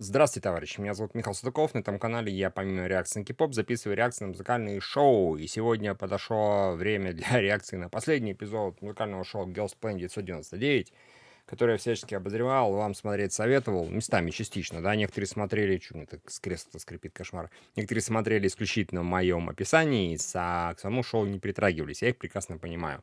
Здравствуйте, товарищи. Меня зовут Михаил Судаков. На этом канале я, помимо реакции на кей-поп, записываю реакции на музыкальные шоу. И сегодня подошло время для реакции на последний эпизод музыкального шоу Girls Plan 999, который я всячески обозревал, вам смотреть советовал. Местами частично, да. Некоторые смотрели, чуть мне так с кресла скрипит кошмар. Некоторые смотрели исключительно в моем описании, а к самому шоу не притрагивались. Я их прекрасно понимаю.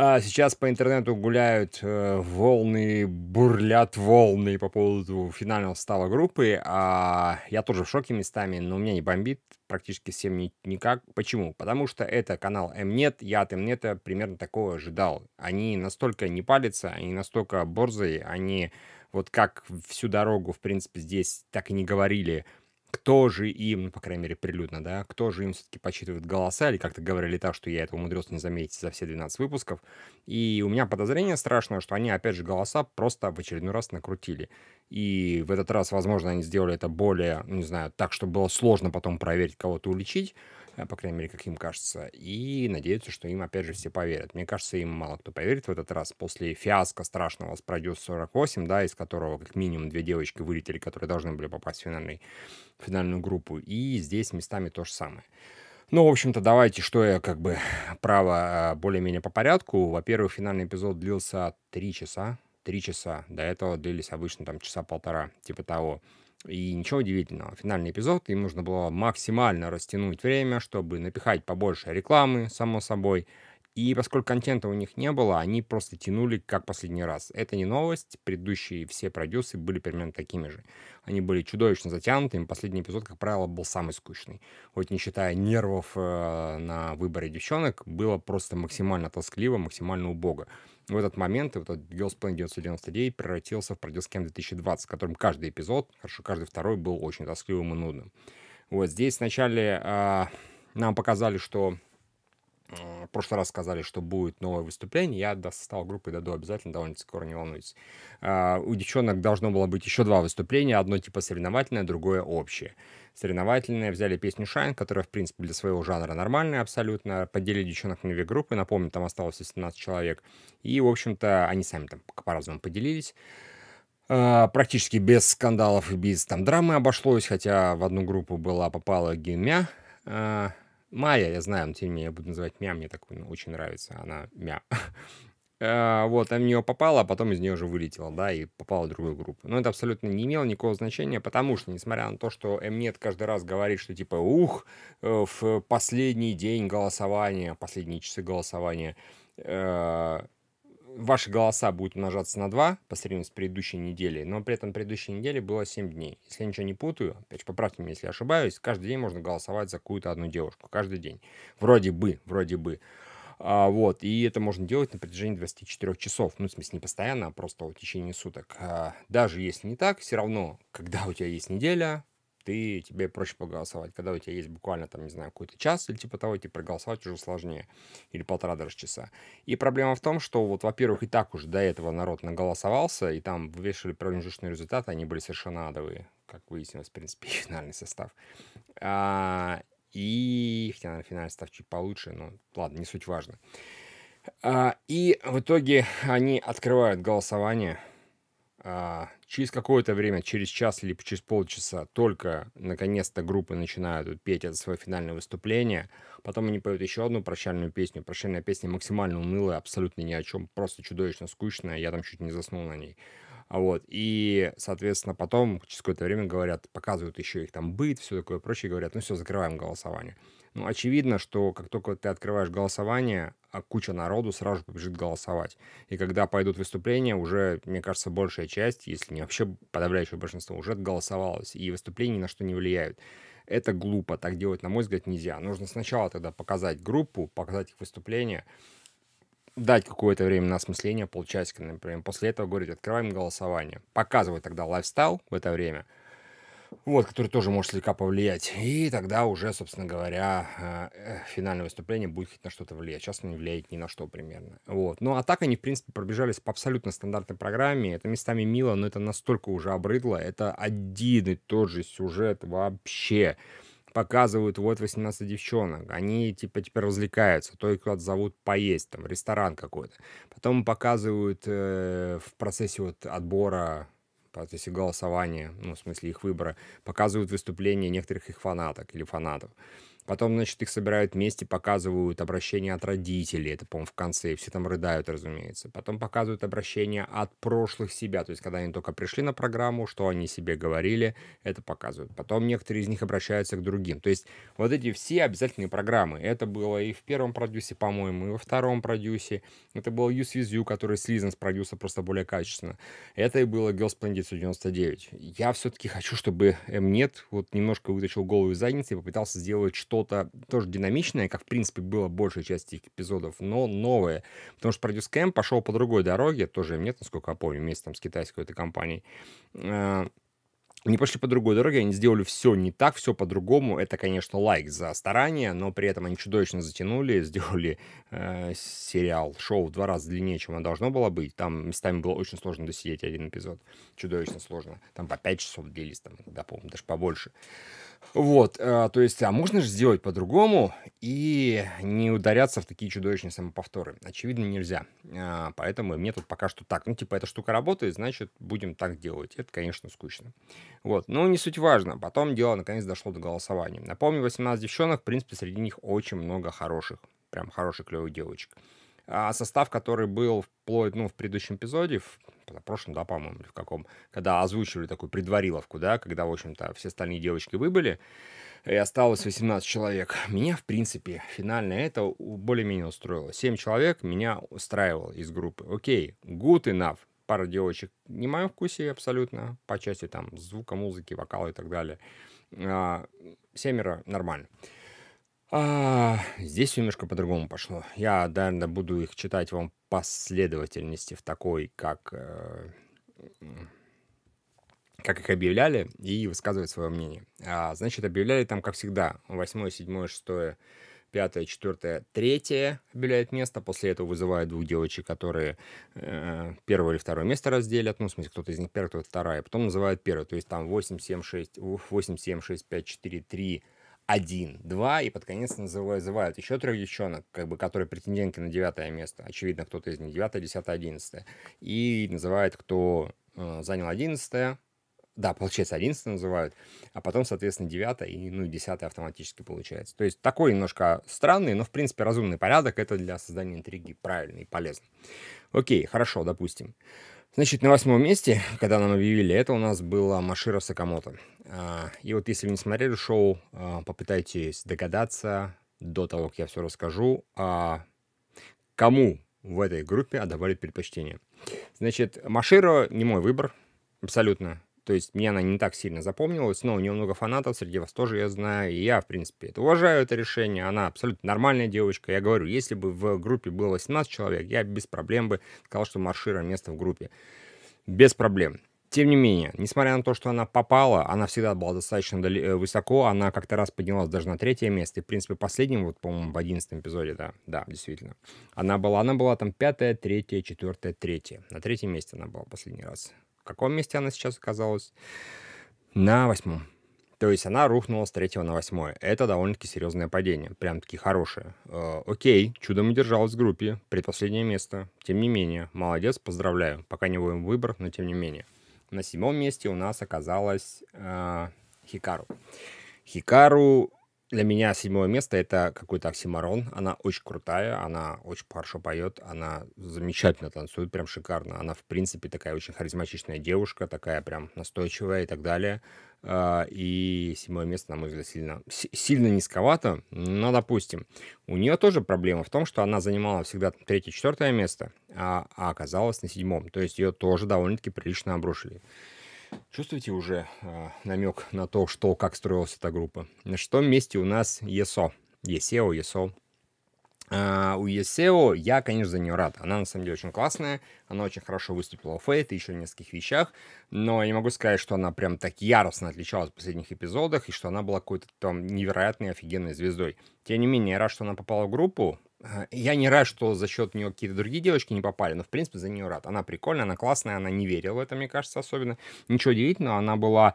А сейчас по интернету гуляют э, волны, бурлят волны по поводу финального состава группы. А я тоже в шоке местами, но у меня не бомбит практически всем ни- никак. Почему? Потому что это канал Mnet, я от Mnet примерно такого ожидал. Они настолько не палятся, они настолько борзые, они вот как всю дорогу, в принципе, здесь так и не говорили – кто же им, ну, по крайней мере, прилюдно, да, кто же им все-таки подсчитывает голоса, или как-то говорили так, что я это умудрился не заметить за все 12 выпусков. И у меня подозрение страшное, что они, опять же, голоса просто в очередной раз накрутили. И в этот раз, возможно, они сделали это более, не знаю, так, чтобы было сложно потом проверить, кого-то уличить. Э, по крайней мере, как им кажется, и надеются, что им, опять же, все поверят. Мне кажется, им мало кто поверит в этот раз после фиаско страшного с Продюс 48, да, из которого как минимум две девочки вылетели, которые должны были попасть в финальный, финальную группу. И здесь местами то же самое. Ну, в общем-то, давайте, что я как бы право э, более-менее по порядку. Во-первых, финальный эпизод длился три часа. три часа. До этого длились обычно там часа полтора, типа того. И ничего удивительного, финальный эпизод, им нужно было максимально растянуть время, чтобы напихать побольше рекламы, само собой. И поскольку контента у них не было, они просто тянули как последний раз. Это не новость, предыдущие все продюсы были примерно такими же. Они были чудовищно затянуты, затянутыми, последний эпизод, как правило, был самый скучный. Хоть не считая нервов э, на выборе девчонок, было просто максимально тоскливо, максимально убого в этот момент вот этот Girlsplay 999 превратился в Продюскен 2020, в котором каждый эпизод, хорошо, каждый второй был очень тоскливым и нудным. Вот здесь вначале э, нам показали, что а, в прошлый раз сказали, что будет новое выступление. Я достал группу и даду обязательно, довольно скоро, не волнуюсь. А, у девчонок должно было быть еще два выступления. Одно типа соревновательное, другое общее соревновательная, взяли песню Shine, которая, в принципе, для своего жанра нормальная абсолютно, поделили девчонок на две группы, напомню, там осталось 17 человек, и, в общем-то, они сами там по-разному поделились а, практически без скандалов и без там драмы обошлось, хотя в одну группу была попала Гимя. А, Майя, я знаю, но тем не менее я буду называть Мя, мне так ну, очень нравится, она Мя. А, вот, она в нее попала, а потом из нее уже вылетела, да, и попала в другую группу. Но это абсолютно не имело никакого значения, потому что, несмотря на то, что Мнет каждый раз говорит, что типа, ух, э, в последний день голосования, последние часы голосования, э, ваши голоса будут умножаться на 2 по сравнению с предыдущей неделей, но при этом предыдущей неделе было 7 дней. Если я ничего не путаю, опять же, поправьте меня, если ошибаюсь, каждый день можно голосовать за какую-то одну девушку, каждый день. Вроде бы, вроде бы. А, вот, и это можно делать на протяжении 24 часов. Ну, в смысле, не постоянно, а просто в течение суток. А, даже если не так, все равно, когда у тебя есть неделя, ты, тебе проще проголосовать. Когда у тебя есть буквально, там, не знаю, какой-то час или типа того, тебе проголосовать уже сложнее. Или полтора даже часа. И проблема в том, что вот, во-первых, и так уже до этого народ наголосовался, и там вывешивали промежуточные результаты, они были совершенно адовые, как выяснилось, в принципе, финальный состав. А, и хотя, наверное, финальный став чуть получше, но ладно, не суть важно. А, и в итоге они открывают голосование. А, через какое-то время, через час или через полчаса, только наконец-то группы начинают петь это свое финальное выступление. Потом они поют еще одну прощальную песню. Прощальная песня максимально унылая, абсолютно ни о чем, просто чудовищно скучная. Я там чуть не заснул на ней. А вот, и, соответственно, потом через какое-то время говорят, показывают еще их там быт, все такое прочее, говорят, ну все, закрываем голосование. Ну, очевидно, что как только ты открываешь голосование, а куча народу сразу же побежит голосовать. И когда пойдут выступления, уже, мне кажется, большая часть, если не вообще подавляющее большинство, уже отголосовалось, и выступления ни на что не влияют. Это глупо, так делать, на мой взгляд, нельзя. Нужно сначала тогда показать группу, показать их выступление, дать какое-то время на осмысление, полчасика, например. После этого говорить, открываем голосование. Показывать тогда лайфстайл в это время, вот, который тоже может слегка повлиять. И тогда уже, собственно говоря, э, э, финальное выступление будет хоть на что-то влиять. Сейчас оно не влияет ни на что примерно. Вот. Ну, а так они, в принципе, пробежались по абсолютно стандартной программе. Это местами мило, но это настолько уже обрыдло. Это один и тот же сюжет Вообще показывают вот 18 девчонок, они типа теперь развлекаются, то их куда-то зовут поесть, там ресторан какой-то. Потом показывают э, в процессе вот отбора, в процессе голосования, ну в смысле их выбора, показывают выступления некоторых их фанаток или фанатов. Потом, значит, их собирают вместе, показывают обращение от родителей. Это, по-моему, в конце. И все там рыдают, разумеется. Потом показывают обращение от прошлых себя. То есть, когда они только пришли на программу, что они себе говорили, это показывают. Потом некоторые из них обращаются к другим. То есть, вот эти все обязательные программы. Это было и в первом продюсе, по-моему, и во втором продюсе. Это было был With You, который слизан с продюса просто более качественно. Это и было Girls Planet 99. Я все-таки хочу, чтобы Mnet вот немножко вытащил голову из задницы и попытался сделать что что-то тоже динамичное, как, в принципе, было большая часть их эпизодов, но новое. Потому что Produce Camp пошел по другой дороге, тоже нет, насколько я помню, вместе там с китайской этой компанией. А, они пошли по другой дороге, они сделали все не так, все по-другому. Это, конечно, лайк за старание, но при этом они чудовищно затянули, сделали э, сериал, шоу в два раза длиннее, чем оно должно было быть. Там местами было очень сложно досидеть один эпизод. Чудовищно сложно. Там по пять часов длились, там, да, помню, даже побольше. Вот, э, то есть, а можно же сделать по-другому и не ударяться в такие чудовищные самоповторы? Очевидно, нельзя. А, поэтому мне тут пока что так. Ну, типа, эта штука работает, значит, будем так делать. Это, конечно, скучно. Вот, но не суть важно. Потом дело, наконец, дошло до голосования. Напомню, 18 девчонок, в принципе, среди них очень много хороших. Прям хороших, клевых девочек а состав, который был вплоть, ну, в предыдущем эпизоде, в прошлом, да, по-моему, в каком, когда озвучивали такую предвариловку, да, когда, в общем-то, все остальные девочки выбыли, и осталось 18 человек. Меня, в принципе, финально это более-менее устроило. 7 человек меня устраивало из группы. Окей, good enough. Пара девочек не в моем вкусе абсолютно, по части там звука, музыки, вокала и так далее. А, семеро нормально. А, здесь все немножко по-другому пошло. Я, наверное, буду их читать вам последовательности в такой, как, э, как их объявляли, и высказывать свое мнение. А, значит, объявляли там, как всегда, 8, 7, 6, 5, 4, 3 объявляют место. После этого вызывают двух девочек, которые э, первое или второе место разделят. Ну, в смысле, кто-то из них первый, кто-то вторая. Потом называют первое. То есть там 8, 7, 6, 8, 7, 6, 5, 4, 3, один, два, и под конец называют еще трех девчонок, как бы, которые претендентки на девятое место. Очевидно, кто-то из них девятое, десятое, одиннадцатое. И называют, кто э, занял одиннадцатое. Да, получается, одиннадцатое называют, а потом, соответственно, девятое и, ну, десятое автоматически получается. То есть такой немножко странный, но, в принципе, разумный порядок. Это для создания интриги правильный и полезный. Окей, хорошо, допустим. Значит, на восьмом месте, когда нам объявили это, у нас была Машира Сакамото. А, и вот если вы не смотрели шоу, а, попытайтесь догадаться до того, как я все расскажу, а, кому в этой группе отдавали предпочтение. Значит, Машира не мой выбор, абсолютно. То есть мне она не так сильно запомнилась, но у нее много фанатов, среди вас тоже я знаю, и я, в принципе, это уважаю это решение. Она абсолютно нормальная девочка. Я говорю, если бы в группе было 17 человек, я без проблем бы сказал, что маршира место в группе. Без проблем. Тем не менее, несмотря на то, что она попала, она всегда была достаточно э, высоко, она как-то раз поднялась даже на третье место, и, в принципе, последним, вот, по-моему, в одиннадцатом эпизоде, да, да, действительно, она была, она была там пятая, третья, четвертая, третья, на третьем месте она была последний раз, каком месте она сейчас оказалась? На восьмом. То есть она рухнула с третьего на восьмое. Это довольно-таки серьезное падение. Прям-таки хорошее. Э, окей, чудом удержалась в группе. Предпоследнее место. Тем не менее, молодец, поздравляю. Пока не будем выбор, но тем не менее. На седьмом месте у нас оказалась э, Хикару. Хикару для меня седьмое место это какой-то оксимарон. Она очень крутая, она очень хорошо поет, она замечательно танцует, прям шикарно. Она, в принципе, такая очень харизматичная девушка, такая прям настойчивая и так далее. А, и седьмое место, на мой взгляд, сильно, сильно низковато, но, допустим, у нее тоже проблема в том, что она занимала всегда третье-четвертое место, а, а оказалась на седьмом. То есть ее тоже довольно-таки прилично обрушили. Чувствуете уже э, намек на то, что, как строилась эта группа? На шестом месте у нас ЕСО. ЕСЕО, ЕСО. А, у ЕСЕО я, конечно, за нее рад. Она, на самом деле, очень классная. Она очень хорошо выступила в Фейт и еще в нескольких вещах. Но я не могу сказать, что она прям так яростно отличалась в последних эпизодах и что она была какой-то там невероятной, офигенной звездой. Тем не менее, я рад, что она попала в группу. Э, я не рад, что за счет нее какие-то другие девочки не попали, но, в принципе, за нее рад. Она прикольная, она классная, она не верила в это, мне кажется, особенно. Ничего удивительного, она была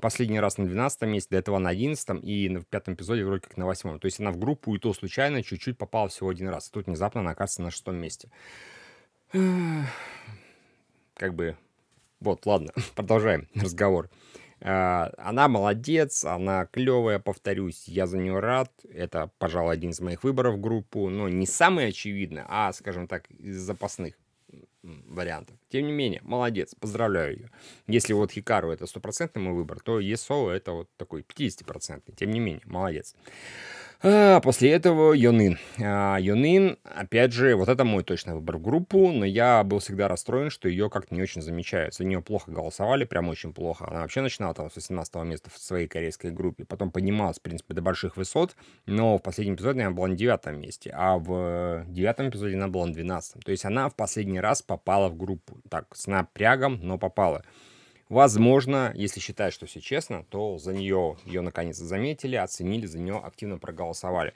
последний раз на 12 месте, до этого на 11 и на пятом эпизоде вроде как на 8 То есть она в группу и то случайно чуть-чуть попала всего один раз. И тут внезапно она оказывается на шестом месте. Как бы... Вот, ладно, продолжаем разговор. А, она молодец, она клевая, повторюсь, я за нее рад. Это, пожалуй, один из моих выборов в группу, но не самый очевидный, а, скажем так, из запасных вариантов. Тем не менее, молодец, поздравляю ее. Если вот Хикару это стопроцентный мой выбор, то ЕСО это вот такой 50 Тем не менее, молодец. А, после этого Йонын. А, Йонын, опять же, вот это мой точный выбор в группу, но я был всегда расстроен, что ее как-то не очень замечают. За нее плохо голосовали, прям очень плохо. Она вообще начинала там с 18 места в своей корейской группе, потом поднималась, в принципе, до больших высот, но в последнем эпизоде она была на девятом месте, а в девятом эпизоде она была на двенадцатом. То есть она в последний раз попала в группу. Так, с напрягом, но попала. Возможно, если считать, что все честно, то за нее ее наконец то заметили, оценили, за нее активно проголосовали.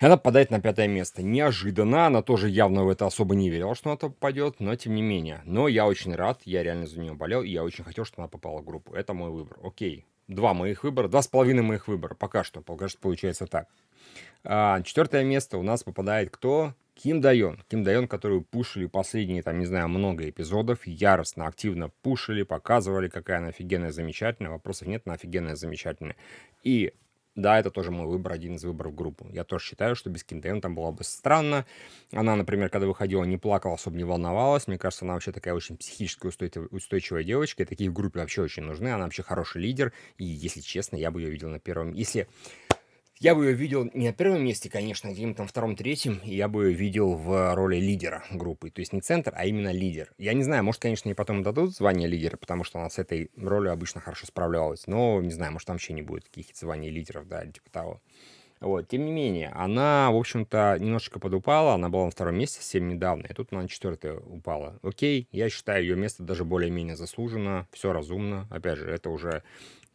И она попадает на пятое место. Неожиданно, она тоже явно в это особо не верила, что она попадет, но тем не менее. Но я очень рад, я реально за нее болел, и я очень хотел, чтобы она попала в группу. Это мой выбор. Окей, два моих выбора, два с половиной моих выбора пока что, пока что получается так. А, четвертое место у нас попадает кто? Ким Дайон. Ким Дайон, которую пушили последние, там, не знаю, много эпизодов, яростно, активно пушили, показывали, какая она офигенная, замечательная. Вопросов нет, она офигенная, замечательная. И да, это тоже мой выбор, один из выборов группы. Я тоже считаю, что без Кентейн там было бы странно. Она, например, когда выходила, не плакала, особо не волновалась. Мне кажется, она вообще такая очень психически устойчивая девочка. И такие в группе вообще очень нужны. Она вообще хороший лидер. И, если честно, я бы ее видел на первом... Если я бы ее видел не на первом месте, конечно, где-нибудь а там втором, третьем, я бы ее видел в роли лидера группы. То есть не центр, а именно лидер. Я не знаю, может, конечно, ей потом дадут звание лидера, потому что она с этой ролью обычно хорошо справлялась. Но, не знаю, может, там вообще не будет таких званий лидеров, да, или типа того. Вот, тем не менее, она, в общем-то, немножечко подупала, она была на втором месте совсем недавно, и тут она на четвертое упала. Окей, я считаю, ее место даже более-менее заслужено, все разумно, опять же, это уже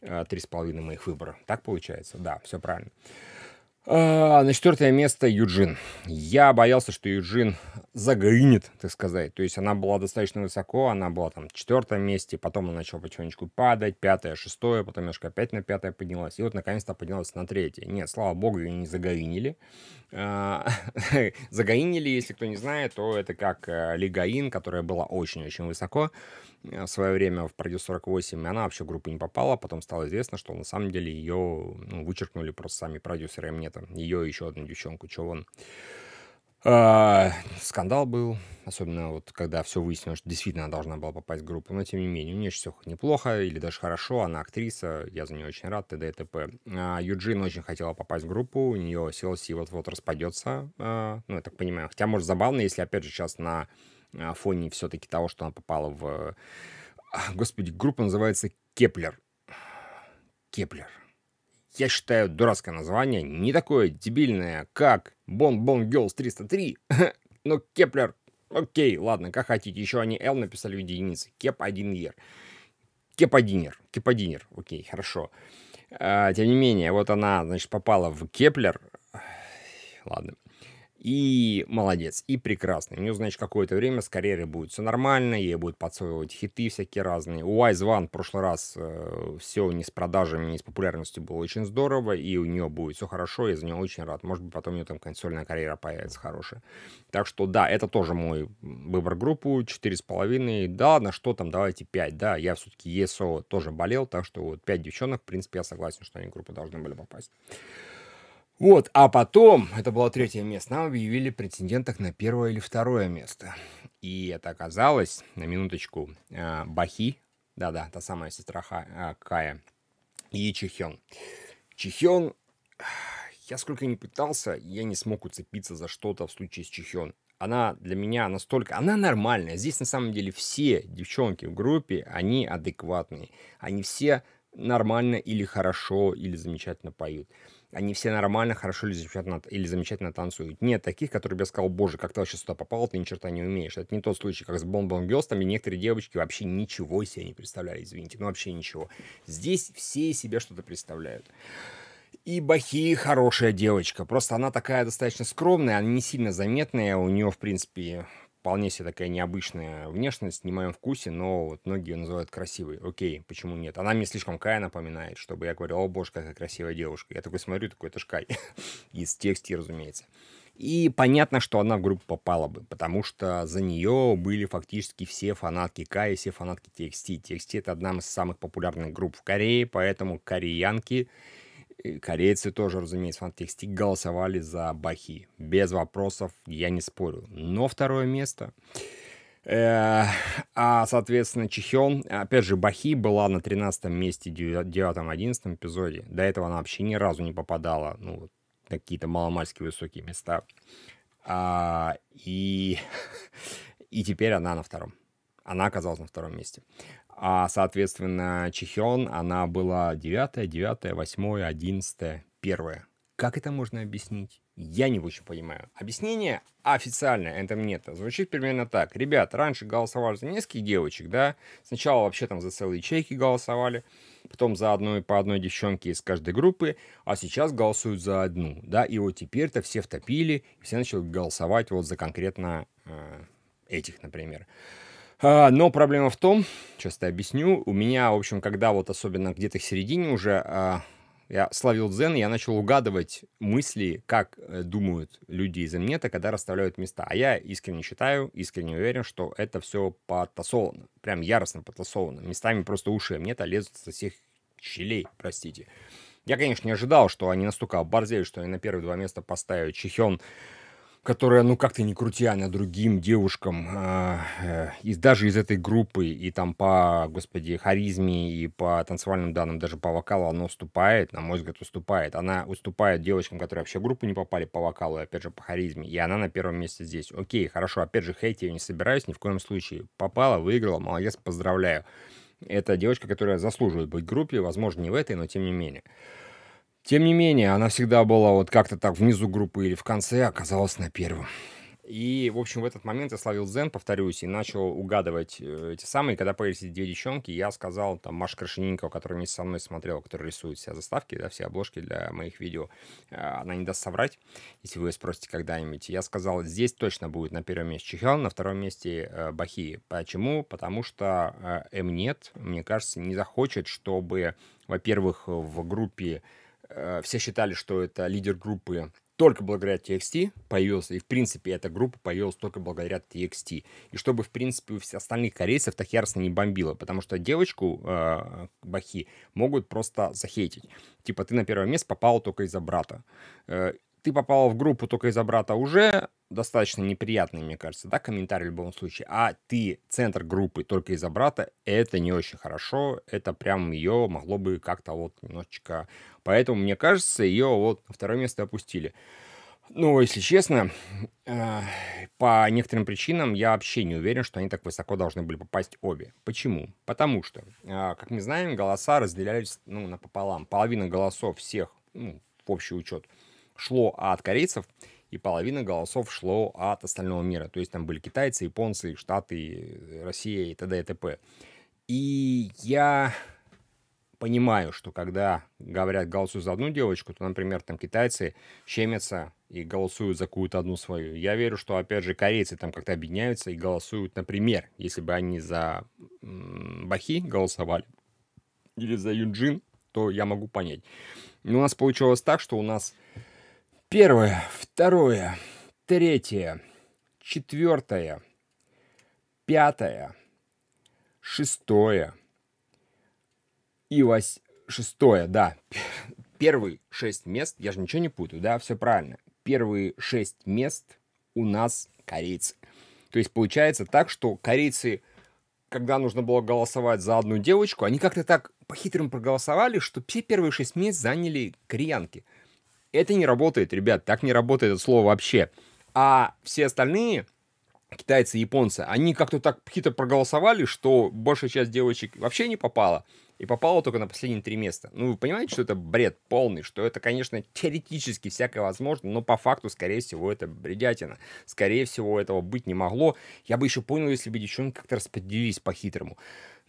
а, три с половиной моих выбора. Так получается? Да, все правильно. А, на четвертое место Юджин. Я боялся, что Юджин загрынет, так сказать. То есть она была достаточно высоко, она была там в четвертом месте, потом она начала потихонечку падать, пятое, шестое, потом немножко опять на пятое поднялась, и вот наконец-то поднялась на третье. Нет, слава богу, ее не загоинили. А, загоинили, если кто не знает, то это как э, лигаин, которая была очень-очень высоко в э, свое время в Produce 48, и она вообще в группу не попала. Потом стало известно, что на самом деле ее ну, вычеркнули просто сами продюсеры Эмнета. Ее и еще одну девчонку, Чован. А, скандал был, особенно вот когда все выяснилось, что действительно она должна была попасть в группу, но тем не менее, у нее все неплохо или даже хорошо, она актриса, я за нее очень рад, т.д. и т.п. А, Юджин очень хотела попасть в группу, у нее CLC вот-вот распадется, а, ну, я так понимаю, хотя, может, забавно, если, опять же, сейчас на на фоне все-таки того, что она попала в... А, господи, группа называется Кеплер. Кеплер. Я считаю, дурацкое название, не такое дебильное, как Бон Бон Girls 303, но Кеплер, окей, ладно, как хотите. Еще они L написали в единице. Кеп 1 ер. Кеп 1 ер. Кеп 1 ер. Окей, хорошо. А, тем не менее, вот она, значит, попала в Кеплер. Ладно. И молодец, и прекрасный. У нее, значит, какое-то время с карьерой будет все нормально, ей будут подсовывать хиты всякие разные. У Wise One в прошлый раз э, все не с продажами, не с популярностью было очень здорово, и у нее будет все хорошо, я за нее очень рад. Может быть, потом у нее там консольная карьера появится хорошая. Так что, да, это тоже мой выбор группу, 4,5. Да, на что там, давайте 5. Да, я все-таки ESO тоже болел, так что вот 5 девчонок, в принципе, я согласен, что они в группу должны были попасть. Вот, а потом, это было третье место, нам объявили претенденток на первое или второе место. И это оказалось, на минуточку, а, Бахи, да-да, та самая сестра Ха, а, Кая, и Чихён. Чихён, я сколько не пытался, я не смог уцепиться за что-то в случае с Чихён. Она для меня настолько... Она нормальная. Здесь на самом деле все девчонки в группе, они адекватные. Они все нормально или хорошо, или замечательно поют они все нормально, хорошо или замечательно, или замечательно танцуют. Нет таких, которые бы я сказал, боже, как ты вообще сюда попал, ты ни черта не умеешь. Это не тот случай, как с Бомбом Girls, там некоторые девочки вообще ничего себе не представляли, извините, ну вообще ничего. Здесь все себе что-то представляют. И Бахи хорошая девочка. Просто она такая достаточно скромная, она не сильно заметная. У нее, в принципе, вполне себе такая необычная внешность, не в моем вкусе, но вот многие ее называют красивой. Окей, почему нет? Она мне слишком Кая напоминает, чтобы я говорил, о боже, какая красивая девушка. Я такой смотрю, такой, это ж Кай. Из тексте, разумеется. И понятно, что она в группу попала бы, потому что за нее были фактически все фанатки Кая, все фанатки TXT. TXT — это одна из самых популярных групп в Корее, поэтому кореянки корейцы тоже, разумеется, фантастики голосовали за Бахи. Без вопросов, я не спорю. Но второе место... Э, а, соответственно, Чехион, опять же, Бахи была на 13 месте в 9-11 эпизоде. До этого она вообще ни разу не попадала ну, на какие-то маломальские высокие места. А, и, и теперь она на втором она оказалась на втором месте. А, соответственно, Чехион, она была 9, 9, 8, 11, 1. Как это можно объяснить? Я не очень понимаю. Объяснение официальное Энтомнета звучит примерно так. Ребят, раньше голосовали за нескольких девочек, да? Сначала вообще там за целые чайки голосовали, потом за одну и по одной девчонке из каждой группы, а сейчас голосуют за одну, да? И вот теперь-то все втопили, и все начали голосовать вот за конкретно э, этих, например. Например. А, но проблема в том, сейчас я объясню, у меня, в общем, когда вот особенно где-то в середине уже а, я словил дзен, я начал угадывать мысли, как э, думают люди из Эмнета, когда расставляют места. А я искренне считаю, искренне уверен, что это все потасовано. Прям яростно потасовано. Местами просто уши Эмнета а лезут со всех щелей, простите. Я, конечно, не ожидал, что они настолько оборзели, что они на первые два места поставят Чехен которая, ну как то не крутя на другим девушкам, а, э, э, даже из этой группы, и там по, господи, харизме, и по танцевальным данным, даже по вокалу она уступает, на мой взгляд, уступает. Она уступает девочкам, которые вообще в группу не попали по вокалу, и опять же по харизме, и она на первом месте здесь. Окей, хорошо, опять же, хейти я не собираюсь ни в коем случае. Попала, выиграла, молодец, поздравляю. Это девочка, которая заслуживает быть в группе, возможно, не в этой, но тем не менее. Тем не менее, она всегда была вот как-то так внизу группы или в конце, оказалась на первом. И, в общем, в этот момент я словил дзен, повторюсь, и начал угадывать э, эти самые. Когда появились эти две девчонки, я сказал, там, Маша Крашенинникова, которая вместе со мной смотрела, которая рисует все заставки, да, все обложки для моих видео, э, она не даст соврать, если вы ее спросите когда-нибудь. Я сказал, здесь точно будет на первом месте Чехел, на втором месте э, Бахи. Почему? Потому что э, М нет, мне кажется, не захочет, чтобы, во-первых, в группе Э, все считали, что это лидер группы только благодаря TXT появился, и, в принципе, эта группа появилась только благодаря TXT. И чтобы, в принципе, у всех остальных корейцев так яростно не бомбило, потому что девочку э, Бахи могут просто захейтить. Типа, ты на первое место попал только из-за брата. Э, ты попала в группу только из-за брата уже, достаточно неприятный, мне кажется, да, комментарий в любом случае. А ты центр группы только из-за брата, это не очень хорошо, это прям ее могло бы как-то вот немножечко... Поэтому, мне кажется, ее вот на второе место опустили. Ну, если честно, э, по некоторым причинам я вообще не уверен, что они так высоко должны были попасть обе. Почему? Потому что, э, как мы знаем, голоса разделялись ну, напополам. Половина голосов всех ну, в общий учет – шло от корейцев, и половина голосов шло от остального мира. То есть там были китайцы, японцы, Штаты, Россия и т.д. и т.п. И я понимаю, что когда говорят голосуют за одну девочку, то, например, там китайцы щемятся и голосуют за какую-то одну свою. Я верю, что, опять же, корейцы там как-то объединяются и голосуют, например, если бы они за Бахи голосовали или за Юджин, то я могу понять. Но у нас получилось так, что у нас Первое, второе, третье, четвертое, пятое, шестое и вось... шестое, да. Первые шесть мест, я же ничего не путаю, да, все правильно. Первые шесть мест у нас корейцы. То есть получается так, что корейцы, когда нужно было голосовать за одну девочку, они как-то так по-хитрому проголосовали, что все первые шесть мест заняли кореянки. Это не работает, ребят, так не работает это слово вообще. А все остальные, китайцы и японцы, они как-то так хитро проголосовали, что большая часть девочек вообще не попала. И попала только на последние три места. Ну, вы понимаете, что это бред полный, что это, конечно, теоретически всякое возможно, но по факту, скорее всего, это бредятина. Скорее всего, этого быть не могло. Я бы еще понял, если бы девчонки как-то распределились по-хитрому.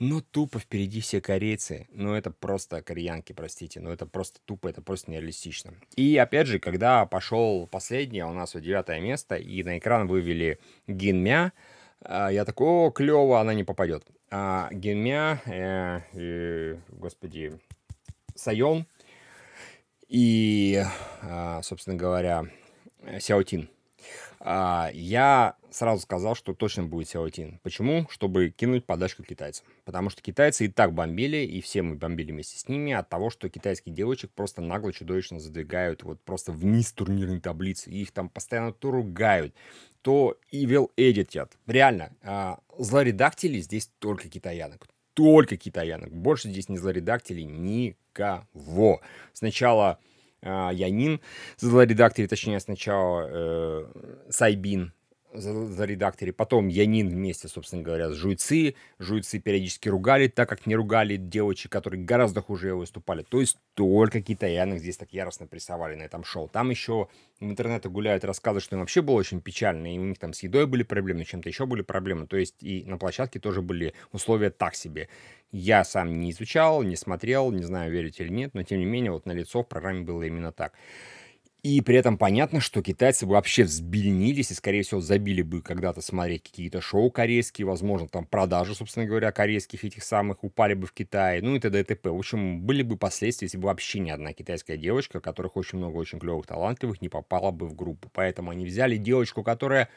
Ну, тупо впереди все корейцы. Ну, это просто кореянки, простите. Ну, это просто тупо, это просто нереалистично. И, опять же, когда пошел последний, у нас вот девятое место, и на экран вывели Гинмя, а, я такой, о, клево, она не попадет. А Гинмя, э, э, господи, Сайон и, э, собственно говоря, э, Сяотин – а, я сразу сказал, что точно будет Сяотин. Почему? Чтобы кинуть подачку китайцам. Потому что китайцы и так бомбили, и все мы бомбили вместе с ними от того, что китайских девочек просто нагло чудовищно задвигают вот просто вниз турнирной таблицы. И их там постоянно то ругают, то evil editят. Реально, а, злоредактили здесь только китаянок только китаянок. Больше здесь не злоредактили никого. Сначала Янин, задала редакторе, точнее сначала э, Сайбин, за редакторе Потом Янин вместе, собственно говоря, с Жуйцы. Жуйцы периодически ругали, так как не ругали девочек, которые гораздо хуже его выступали. То есть только китаянок здесь так яростно прессовали на этом шоу. Там еще в интернете гуляют рассказы, что им вообще было очень печально, и у них там с едой были проблемы, чем-то еще были проблемы. То есть и на площадке тоже были условия так себе. Я сам не изучал, не смотрел, не знаю, верить или нет, но тем не менее вот на лицо в программе было именно так. И при этом понятно, что китайцы вообще взбеленились и, скорее всего, забили бы когда-то смотреть какие-то шоу корейские, возможно, там продажи, собственно говоря, корейских этих самых упали бы в Китае, ну и т.д. и т.п. В общем, были бы последствия, если бы вообще ни одна китайская девочка, которых очень много очень клевых, талантливых, не попала бы в группу. Поэтому они взяли девочку, которая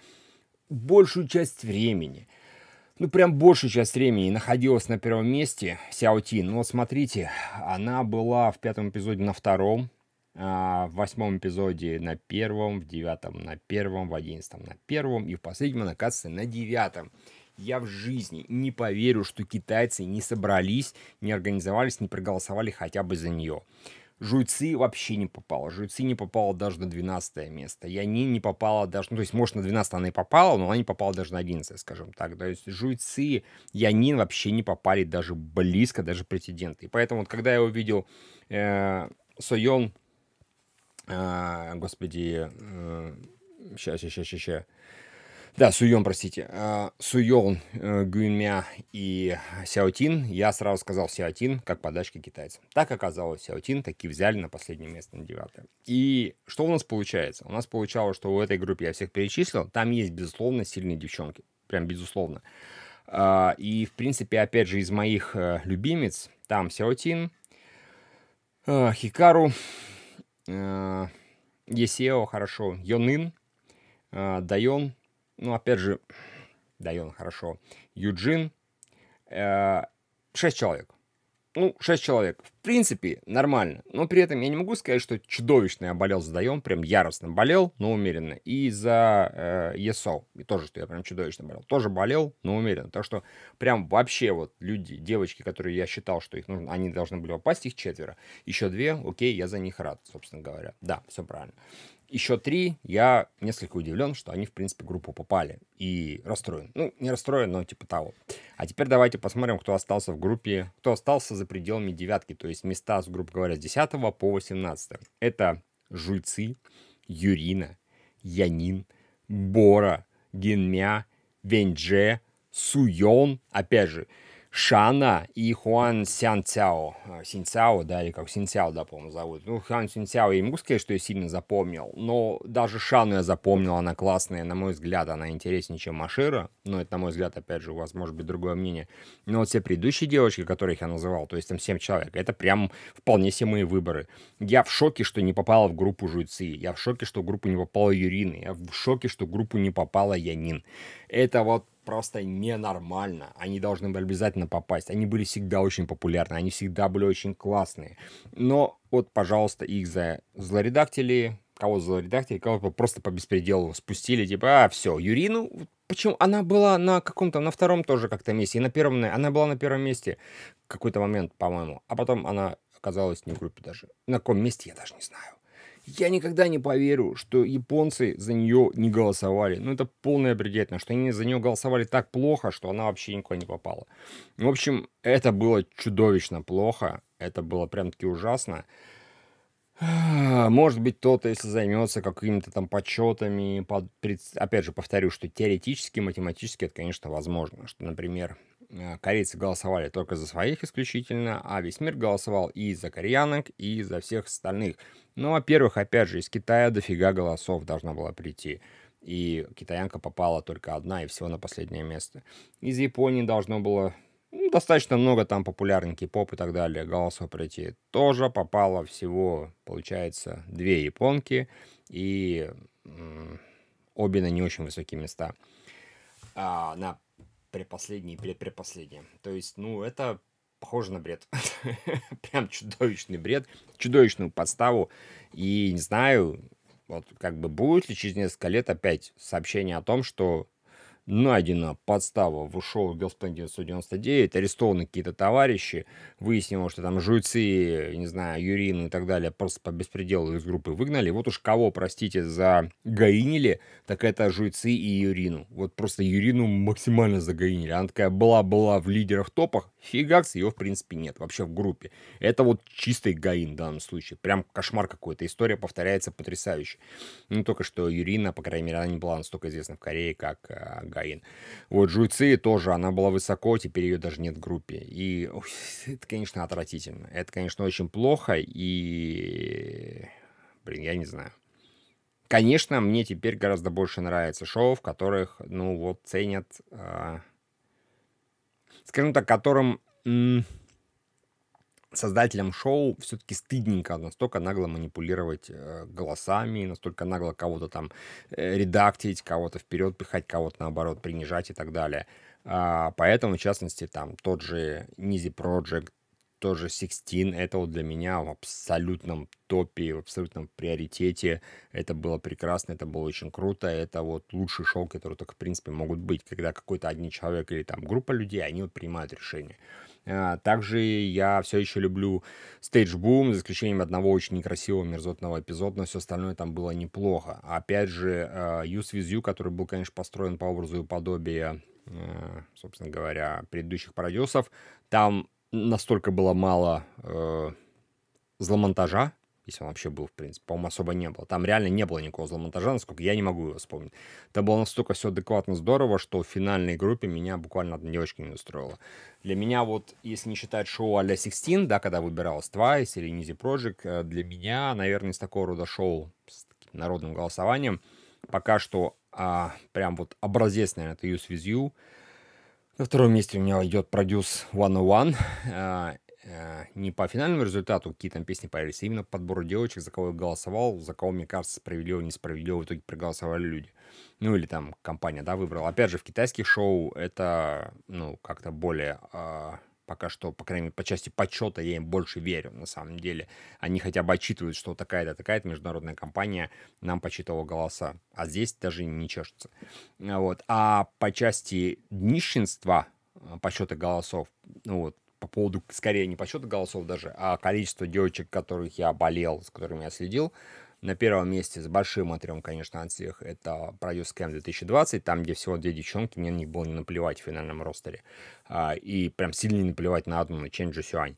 большую часть времени – ну, прям большую часть времени находилась на первом месте Сяотин. Ну, вот смотрите, она была в пятом эпизоде на втором, а, в восьмом эпизоде на первом, в девятом на первом, в одиннадцатом на первом и в последнем оказывается на девятом. Я в жизни не поверю, что китайцы не собрались, не организовались, не проголосовали хотя бы за нее. Жуйцы вообще не попало, Жуйцы не попало даже на 12 место. я не не попала даже... Ну, то есть, может, на 12 она и попала, но она не попала даже на 11, скажем так. То есть, Жуйцы я Анин вообще не попали даже близко, даже претенденты. И поэтому, вот, когда я увидел э, Сойон а, господи, сейчас, сейчас, сейчас, Да, Суйон, простите. А, Суйон, э, Гюньмя и Сяотин. Я сразу сказал Сяотин, как подачки китайцев. Так оказалось, Сяотин такие взяли на последнее место, на девятое. И что у нас получается? У нас получалось, что у этой группы я всех перечислил. Там есть, безусловно, сильные девчонки. Прям безусловно. А, и, в принципе, опять же, из моих э, любимец там Сяотин, э, Хикару, Э, Есео хорошо, Йонын, Дайон, э, ну, опять же, Дайон хорошо, Юджин, э, шесть человек ну, 6 человек. В принципе, нормально. Но при этом я не могу сказать, что чудовищно я болел за Даем, прям яростно болел, но умеренно. И за э, ESO, и тоже, что я прям чудовищно болел. Тоже болел, но умеренно. Так что прям вообще вот люди, девочки, которые я считал, что их нужно, они должны были попасть, их четверо. Еще две, окей, я за них рад, собственно говоря. Да, все правильно еще три. Я несколько удивлен, что они, в принципе, в группу попали. И расстроен. Ну, не расстроен, но типа того. А теперь давайте посмотрим, кто остался в группе, кто остался за пределами девятки, то есть места, грубо говоря, с 10 по 18. Это Жуйцы, Юрина, Янин, Бора, Гинмя, Венже, Суйон, опять же, Шана и Хуан Сянцяо. А, Синцяо, да, или как Синцяо, да, по-моему, зовут. Ну, Хуан Синцяо, я не могу сказать, что я сильно запомнил, но даже Шану я запомнил, она классная, на мой взгляд, она интереснее, чем Машира. Но это, на мой взгляд, опять же, у вас может быть другое мнение. Но вот все предыдущие девочки, которых я называл, то есть там 7 человек, это прям вполне себе мои выборы. Я в шоке, что не попала в группу жуйцы. Я в шоке, что в группу не попала Юрина. Я в шоке, что в группу не попала Янин. Это вот просто ненормально. Они должны были обязательно попасть. Они были всегда очень популярны, они всегда были очень классные. Но вот, пожалуйста, их за злоредактили, кого злоредактили, кого просто по беспределу спустили, типа, а, все, Юрину, почему она была на каком-то, на втором тоже как-то месте, и на первом, она была на первом месте какой-то момент, по-моему, а потом она оказалась не в группе даже. На каком месте, я даже не знаю. Я никогда не поверю, что японцы за нее не голосовали. Ну, это полное бредятина, что они за нее голосовали так плохо, что она вообще никуда не попала. В общем, это было чудовищно плохо. Это было прям-таки ужасно. Может быть, кто-то, если займется какими-то там подсчетами, под, опять же, повторю, что теоретически, математически это, конечно, возможно, что, например, Э, корейцы голосовали только за своих исключительно, а весь мир голосовал и за кореянок, и за всех остальных. Ну, во-первых, опять же, из Китая дофига голосов должно было прийти. И китаянка попала только одна и всего на последнее место. Из Японии должно было ну, достаточно много там популярных кей-поп и так далее голосов прийти. Тоже попало всего, получается, две японки и обе на не очень высокие места. А, на предпоследний, предпредпоследний То есть, ну, это похоже на бред. Прям чудовищный бред, чудовищную подставу. И не знаю, вот как бы будет ли через несколько лет опять сообщение о том, что найдена подстава в шоу Гелспленд 199, арестованы какие-то товарищи, выяснилось, что там жуйцы, не знаю, Юрин и так далее просто по беспределу из группы выгнали. Вот уж кого, простите, загаинили, так это жуйцы и Юрину. Вот просто Юрину максимально загаинили. Она такая была-была в лидерах топах, Фигакс ее, в принципе, нет вообще в группе. Это вот чистый гаин в данном случае. Прям кошмар какой-то. История повторяется потрясающе. Ну, только что Юрина, по крайней мере, она не была настолько известна в Корее, как э, Гаин. Вот Жуйцы тоже, она была высоко, теперь ее даже нет в группе. И ой, это, конечно, отвратительно. Это, конечно, очень плохо и... Блин, я не знаю. Конечно, мне теперь гораздо больше нравится шоу, в которых, ну, вот, ценят... Э, скажем так, которым создателям шоу все-таки стыдненько настолько нагло манипулировать э, голосами, настолько нагло кого-то там э, редактить, кого-то вперед пихать, кого-то наоборот принижать и так далее. А, поэтому, в частности, там тот же Низи Project, тоже Sixteen, это вот для меня в абсолютном топе, в абсолютном приоритете. Это было прекрасно, это было очень круто. Это вот лучший шоу, который только, в принципе, могут быть, когда какой-то один человек или там группа людей, они вот принимают решение. А, также я все еще люблю Stage Boom, за исключением одного очень некрасивого мерзотного эпизода, но все остальное там было неплохо. Опять же, а, Use With You, который был, конечно, построен по образу и подобию а, собственно говоря, предыдущих продюсов, там настолько было мало э, зломонтажа, если он вообще был, в принципе, по-моему, особо не было. Там реально не было никакого зломонтажа, насколько я не могу его вспомнить. Это было настолько все адекватно здорово, что в финальной группе меня буквально одна девочка не устроила. Для меня вот, если не считать шоу а-ля Sixteen, да, когда выбиралась Twice или Nizi Project, э, для меня, наверное, из такого рода шоу с таким народным голосованием пока что а, прям вот образец, наверное, это Use With You, на втором месте у меня идет Produce 101. Э, э, не по финальному результату, какие там песни появились, а именно подбор девочек, за кого я голосовал, за кого, мне кажется, справедливо, несправедливо в итоге проголосовали люди. Ну или там компания, да, выбрала. Опять же, в китайских шоу это, ну, как-то более... А, пока что, по крайней мере, по части почета я им больше верю, на самом деле. Они хотя бы отчитывают, что такая-то, такая-то международная компания нам почитала голоса, а здесь даже не чешется. Вот. А по части нищенства, э, подсчета голосов, ну вот, по поводу, скорее, не подсчета голосов даже, а количество девочек, которых я болел, с которыми я следил, на первом месте с большим отрывом, конечно, от всех, это Produce Camp 2020, там, где всего две девчонки, мне не было не наплевать в финальном ростере. А, и прям сильно не наплевать на одну, на Чен Джусюань.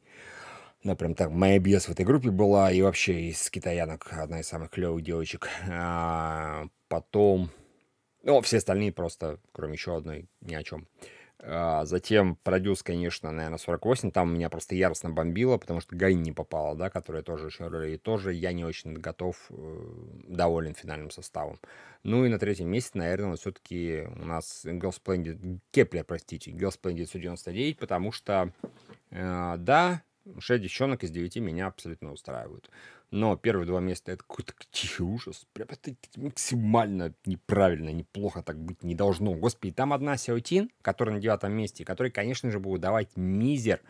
Она прям так, моя бьес в этой группе была, и вообще из китаянок одна из самых клевых девочек. А, потом... Ну, все остальные просто, кроме еще одной, ни о чем. А, затем продюс, конечно, наверное, 48. Там меня просто яростно бомбило, потому что Гай не попала, да, которая тоже очень роли. И тоже я не очень готов, э, доволен финальным составом. Ну и на третьем месте, наверное, все-таки у нас Girl Splendid, Кеплер, простите, Girl Splendid 199, потому что, э, да, 6 девчонок из 9 меня абсолютно устраивают но первые два места это какой-то тихий ужас. Прям это максимально неправильно, неплохо так быть не должно. Господи, там одна Сяотин, которая на девятом месте, которая, конечно же, будет давать мизер,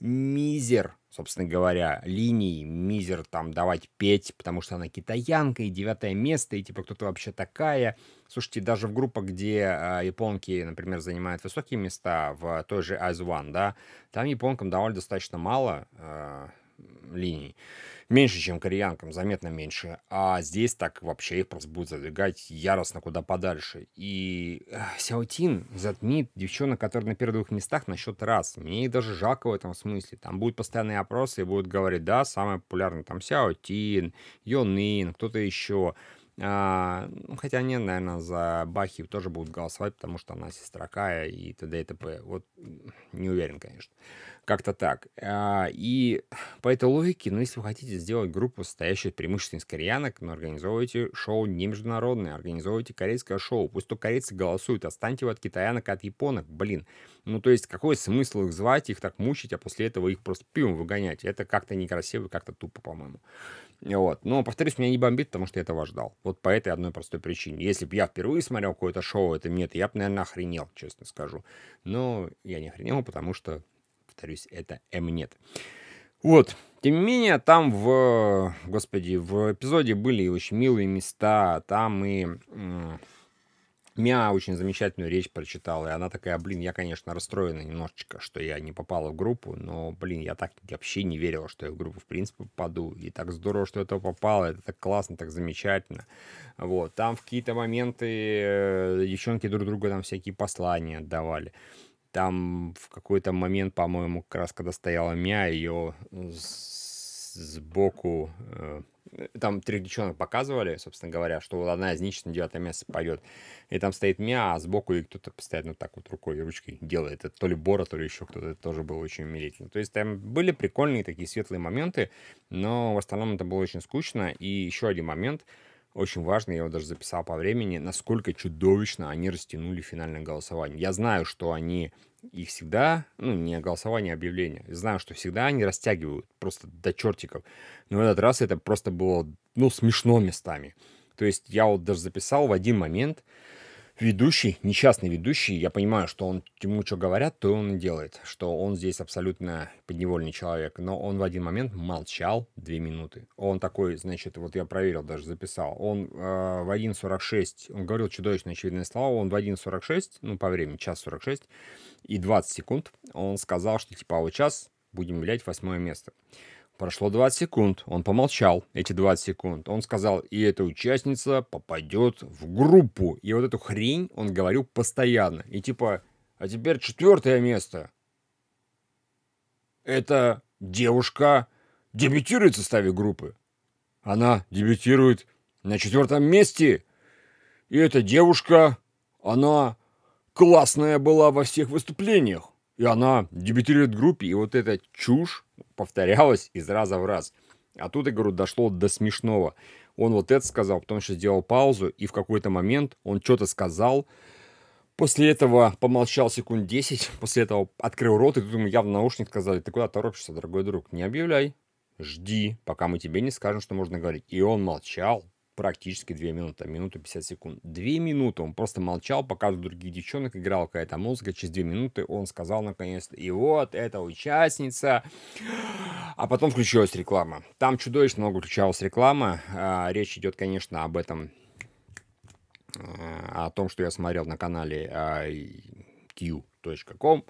мизер, собственно говоря, линий, мизер там давать петь, потому что она китаянка и девятое место, и типа кто-то вообще такая. Слушайте, даже в группах, где э, японки, например, занимают высокие места, в той же As One, да, там японкам довольно достаточно мало э, линий меньше, чем кореянкам, заметно меньше. А здесь так вообще их просто будет задвигать яростно куда подальше. И Сяотин затмит девчонок, которые на первых двух местах насчет раз. Мне их даже жалко в этом смысле. Там будут постоянные опросы и будут говорить, да, самая популярная там Сяотин, Йонин, кто-то еще. А, ну, хотя нет, наверное, за Бахи тоже будут голосовать, потому что она сестра и т.д. и т.п. Вот не уверен, конечно. Как-то так. А, и по этой логике, ну, если вы хотите сделать группу, состоящую преимущественно из кореянок, но ну, организовывайте шоу не международное, организовывайте корейское шоу. Пусть только корейцы голосуют, останьте вы от китаянок, от японок, блин. Ну, то есть, какой смысл их звать, их так мучить, а после этого их просто пивом выгонять? Это как-то некрасиво, как-то тупо, по-моему. Вот. Но, повторюсь, меня не бомбит, потому что я этого ждал. Вот по этой одной простой причине. Если бы я впервые смотрел какое-то шоу, это нет, я бы, наверное, охренел, честно скажу. Но я не охренел, потому что, повторюсь, это эм нет. Вот. Тем не менее, там в, господи, в эпизоде были очень милые места, там и Мя очень замечательную речь прочитала, и она такая, блин, я, конечно, расстроена немножечко, что я не попала в группу, но, блин, я так вообще не верила, что я в группу, в принципе, попаду. И так здорово, что это попало, это так классно, так замечательно. Вот, там в какие-то моменты э, девчонки друг друга там всякие послания отдавали. Там в какой-то момент, по-моему, как раз когда стояла Мя, ее сбоку э, там трех девчонок показывали, собственно говоря, что одна из них на девятое место пойдет. И там стоит Миа, а сбоку и кто-то постоянно вот так вот рукой и ручкой делает. Это то ли Бора, то ли еще кто-то. Это тоже было очень умилительно. То есть там были прикольные такие светлые моменты, но в основном это было очень скучно. И еще один момент — очень важно, я его даже записал по времени, насколько чудовищно они растянули финальное голосование. Я знаю, что они их всегда, ну, не голосование, а объявление. знаю, что всегда они растягивают просто до чертиков. Но в этот раз это просто было, ну, смешно местами. То есть я вот даже записал в один момент, ведущий, несчастный ведущий, я понимаю, что он ему что говорят, то он и делает, что он здесь абсолютно подневольный человек, но он в один момент молчал две минуты. Он такой, значит, вот я проверил, даже записал, он э, в 1.46, он говорил чудовищно очевидные слова, он в 1.46, ну, по времени, час 46 и 20 секунд, он сказал, что типа, а вот сейчас будем влиять восьмое место. Прошло 20 секунд. Он помолчал эти 20 секунд. Он сказал, и эта участница попадет в группу. И вот эту хрень он говорил постоянно. И типа, а теперь четвертое место. Это девушка дебютирует в составе группы. Она дебютирует на четвертом месте. И эта девушка, она классная была во всех выступлениях. И она дебютирует в группе. И вот эта чушь повторялось из раза в раз. А тут, я говорю, дошло до смешного. Он вот это сказал, потом еще сделал паузу, и в какой-то момент он что-то сказал. После этого помолчал секунд 10, после этого открыл рот, и тут ему явно наушник сказали, ты куда торопишься, дорогой друг, не объявляй, жди, пока мы тебе не скажем, что можно говорить. И он молчал, практически 2 минуты, а минуту 50 секунд. 2 минуты он просто молчал, показывал других девчонок, играл какая-то музыка. Через 2 минуты он сказал наконец-то, и вот, эта участница. А потом включилась реклама. Там чудовищно много включалась реклама. Речь идет, конечно, об этом, э, о том, что я смотрел на канале а, q.com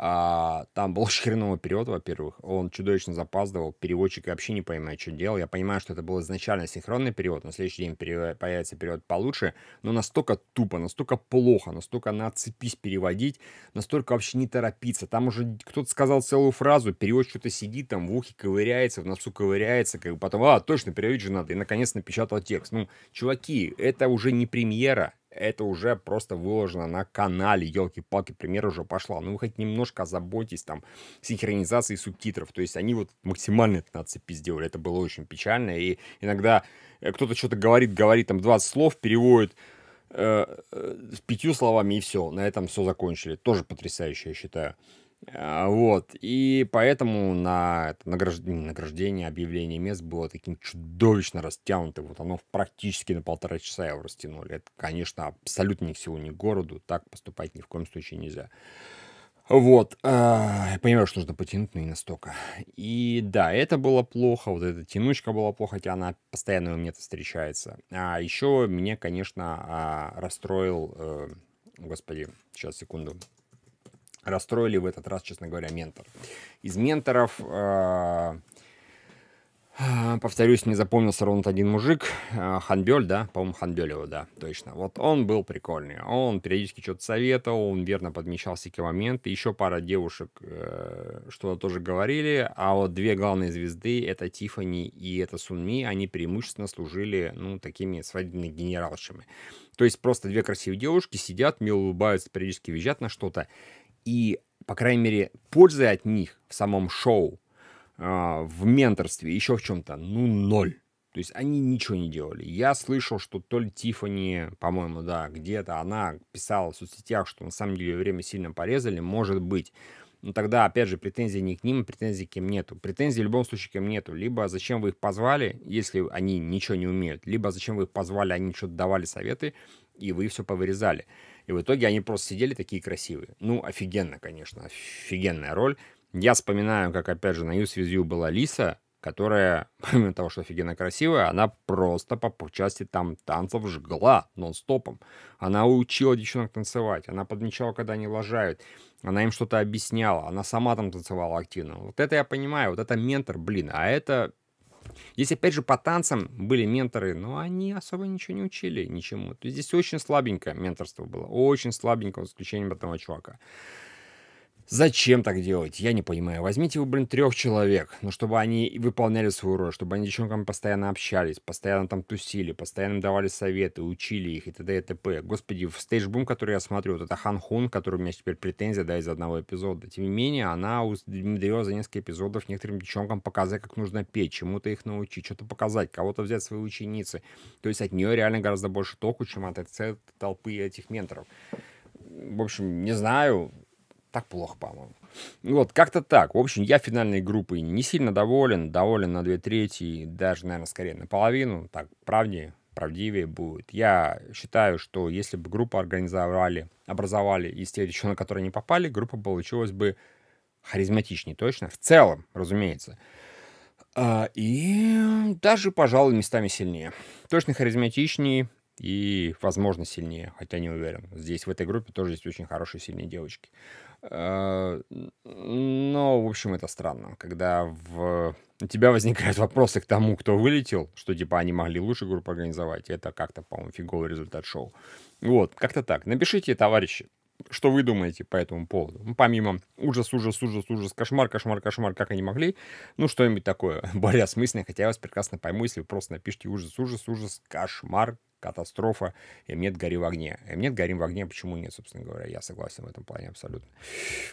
а, там был очень хреновый период, во-первых. Он чудовищно запаздывал. Переводчик вообще не понимает, что делал. Я понимаю, что это был изначально синхронный период. На следующий день пере... появится период получше. Но настолько тупо, настолько плохо, настолько на цепись переводить, настолько вообще не торопиться. Там уже кто-то сказал целую фразу, переводчик что-то сидит там, в ухе ковыряется, в носу ковыряется. Как бы потом, а, точно, переводить же надо. И, наконец, напечатал текст. Ну, чуваки, это уже не премьера это уже просто выложено на канале, елки-палки, пример уже пошла. Ну, вы хоть немножко озаботьтесь там синхронизацией субтитров. То есть они вот максимально это на цепи сделали. Это было очень печально. И иногда э, кто-то что-то говорит, говорит там 20 слов, переводит э, э, пятью словами и все. На этом все закончили. Тоже потрясающе, я считаю. А, вот, и поэтому на награждение, награждение объявление мест было таким чудовищно растянутым. Вот оно практически на полтора часа его растянули. Это, конечно, абсолютно ни к селу, ни к городу. Так поступать ни в коем случае нельзя. Вот, а, я понимаю, что нужно потянуть, но не настолько. И да, это было плохо, вот эта тянучка была плохо, хотя она постоянно у меня то встречается. А еще меня, конечно, а, расстроил, э, господи, сейчас, секунду, расстроили в этот раз, честно говоря, ментор. Из менторов, а, а, повторюсь, не запомнился ровно один мужик, а, Ханбель, да, по-моему, Ханбель его, да, точно. Вот он был прикольный, он периодически что-то советовал, он верно подмечал всякие моменты, еще пара девушек э, что-то тоже говорили, а вот две главные звезды, это Тифани и это Сунми, они преимущественно служили, ну, такими свадебными генералшами. То есть просто две красивые девушки сидят, мило улыбаются, периодически визжат на что-то, и, по крайней мере, пользы от них в самом шоу, а, в менторстве, еще в чем-то, ну, ноль. То есть они ничего не делали. Я слышал, что то ли Тифани, по-моему, да, где-то она писала в соцсетях, что на самом деле время сильно порезали, может быть. Но тогда, опять же, претензий не к ним, претензий к им нету. Претензий в любом случае к им нету. Либо зачем вы их позвали, если они ничего не умеют, либо зачем вы их позвали, они что-то давали советы, и вы все повырезали. И в итоге они просто сидели такие красивые. Ну, офигенно, конечно, офигенная роль. Я вспоминаю, как, опять же, на Юс Визью была Лиса, которая, помимо того, что офигенно красивая, она просто по, по части там танцев жгла нон-стопом. Она учила девчонок танцевать, она подмечала, когда они лажают, она им что-то объясняла, она сама там танцевала активно. Вот это я понимаю, вот это ментор, блин, а это Здесь, опять же, по танцам были менторы, но они особо ничего не учили, ничему. То есть здесь очень слабенькое менторство было, очень слабенькое, с исключением одного чувака. Зачем так делать? Я не понимаю. Возьмите вы, блин, трех человек, ну, чтобы они выполняли свою роль, чтобы они с девчонками постоянно общались, постоянно там тусили, постоянно давали советы, учили их и т.д. и т.п. Господи, в стейджбум, который я смотрю, вот это Хан Хун, который у меня теперь претензия, да, из одного эпизода. Тем не менее, она умудрила за несколько эпизодов некоторым девчонкам показать, как нужно петь, чему-то их научить, что-то показать, кого-то взять свои ученицы. То есть от нее реально гораздо больше толку, чем от этой толпы этих менторов. В общем, не знаю, так плохо, по-моему. Вот, как-то так. В общем, я финальной группой не сильно доволен. Доволен на две трети, даже, наверное, скорее на половину. Так, правдее, правдивее будет. Я считаю, что если бы группу организовали, образовали из тех девчонок, которые не попали, группа получилась бы харизматичнее, точно. В целом, разумеется. А, и даже, пожалуй, местами сильнее. Точно харизматичнее, и, возможно, сильнее, хотя не уверен. Здесь в этой группе тоже есть очень хорошие, сильные девочки. Э, Но, ну, в общем, это странно, когда в... у тебя возникают вопросы к тому, кто вылетел, что, типа, они могли лучше группу организовать. Это как-то, по-моему, фиговый результат шоу. Вот, как-то так. Напишите, товарищи, что вы думаете по этому поводу? Ну, помимо ужас, ужас, ужас, ужас, кошмар, кошмар, кошмар, как они могли, ну, что-нибудь такое более осмысленное, хотя я вас прекрасно пойму, если вы просто напишите ужас, ужас, ужас, кошмар, катастрофа, и нет, гори в огне. И нет, горим в огне, почему нет, собственно говоря, я согласен в этом плане абсолютно.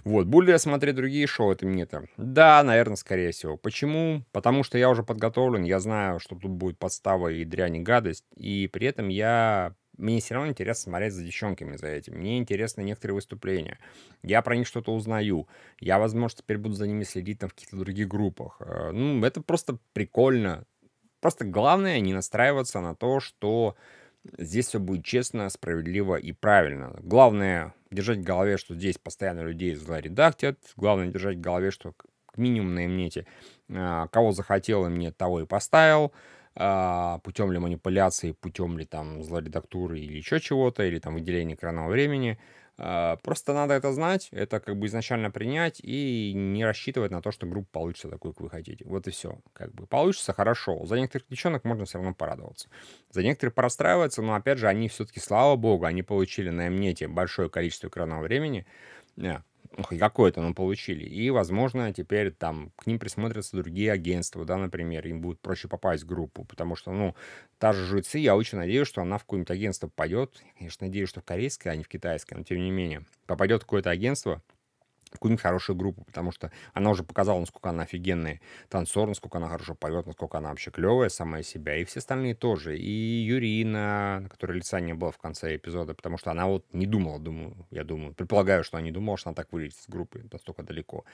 Вот, буду ли я смотреть другие шоу, это мне там. Да, наверное, скорее всего. Почему? Потому что я уже подготовлен, я знаю, что тут будет подстава и дрянь и гадость, и при этом я мне все равно интересно смотреть за девчонками, за этим. Мне интересны некоторые выступления. Я про них что-то узнаю. Я, возможно, теперь буду за ними следить там в каких-то других группах. Э, ну, это просто прикольно. Просто главное не настраиваться на то, что здесь все будет честно, справедливо и правильно. Главное держать в голове, что здесь постоянно людей зла редактят. Главное держать в голове, что к минимуму на имнете а, кого захотел, и мне того и поставил. А, путем ли манипуляции, путем ли там злоредактуры или еще чего-то, или там выделения экранного времени. А, просто надо это знать, это как бы изначально принять и не рассчитывать на то, что группа получится такой, как вы хотите. Вот и все. Как бы получится хорошо. За некоторых девчонок можно все равно порадоваться. За некоторых порастраиваться, но опять же, они все-таки, слава богу, они получили на Мнете большое количество экранного времени, э, хоть какое-то, но получили. И, возможно, теперь там к ним присмотрятся другие агентства, да, например, им будет проще попасть в группу, потому что, ну, та же жуйцы, я очень надеюсь, что она в какое-нибудь агентство попадет. Я, конечно, надеюсь, что в корейское, а не в китайское, но тем не менее. Попадет в какое-то агентство, какую-нибудь хорошую группу, потому что она уже показала, насколько она офигенная танцор, насколько она хорошо поет, насколько она вообще клевая сама себя, и все остальные тоже. И Юрина, на которой лица не было в конце эпизода, потому что она вот не думала, думаю, я думаю, предполагаю, что она не думала, что она так вылезет с группы настолько далеко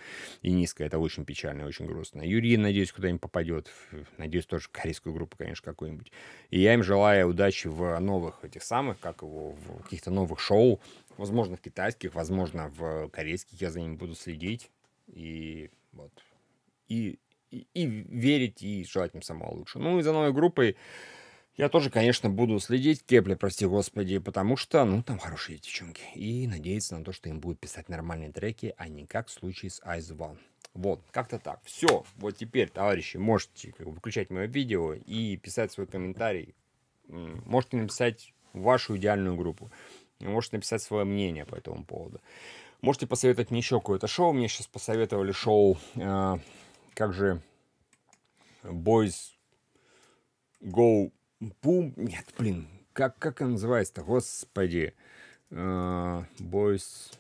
и низко. Это очень печально, очень грустно. Юрина, надеюсь, куда-нибудь попадет, надеюсь, тоже корейскую группу, конечно, какую-нибудь. И я им желаю удачи в новых этих самых, как его, в каких-то новых шоу, возможно, в китайских, возможно, в корейских я за ними буду следить. И вот. И, и, и верить, и желать им самого лучшего. Ну, и за новой группой я тоже, конечно, буду следить Кепли, прости господи, потому что, ну, там хорошие девчонки. И надеяться на то, что им будут писать нормальные треки, а не как в случае с Eyes One. Вот, как-то так. Все, вот теперь, товарищи, можете выключать мое видео и писать свой комментарий. Можете написать вашу идеальную группу. Можете написать свое мнение по этому поводу. Можете посоветовать мне еще какое-то шоу. Мне сейчас посоветовали шоу, э, как же, Boys Go Boom. Нет, блин, как, как оно называется-то, господи. Э, boys...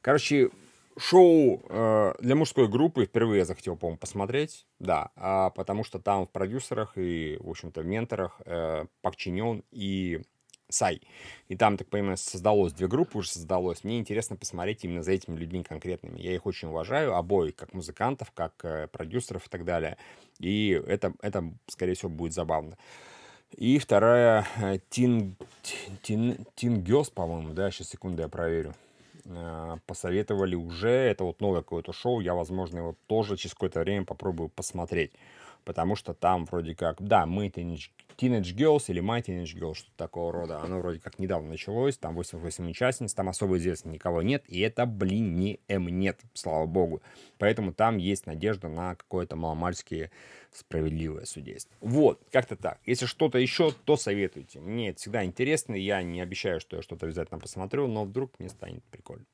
Короче, шоу э, для мужской группы впервые я захотел, по-моему, посмотреть, да, а, потому что там в продюсерах и, в общем-то, в менторах э, Пак Чинен и Сай. И там, так понимаю, создалось две группы, уже создалось. Мне интересно посмотреть именно за этими людьми конкретными. Я их очень уважаю, обоих, как музыкантов, как э, продюсеров и так далее. И это, это скорее всего, будет забавно. И вторая э, Тин, Тин, Тингес, по-моему, да, сейчас секунду я проверю. Э, посоветовали уже, это вот новое какое-то шоу, я, возможно, его тоже через какое-то время попробую посмотреть. Потому что там вроде как, да, мы это Teenage Girls или My Teenage Girls, что-то такого рода. Оно вроде как недавно началось, там 88 участниц, там особо известно никого нет, и это, блин, не М нет, слава богу. Поэтому там есть надежда на какое-то маломальское справедливое судейство. Вот, как-то так. Если что-то еще, то советуйте. Мне это всегда интересно, я не обещаю, что я что-то обязательно посмотрю, но вдруг мне станет прикольно.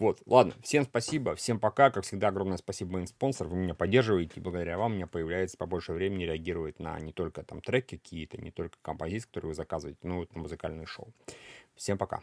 Вот, ладно, всем спасибо, всем пока. Как всегда, огромное спасибо моим спонсорам, вы меня поддерживаете, и благодаря вам у меня появляется побольше времени реагировать на не только там треки какие-то, не только композиции, которые вы заказываете, но и на музыкальные шоу. Всем пока.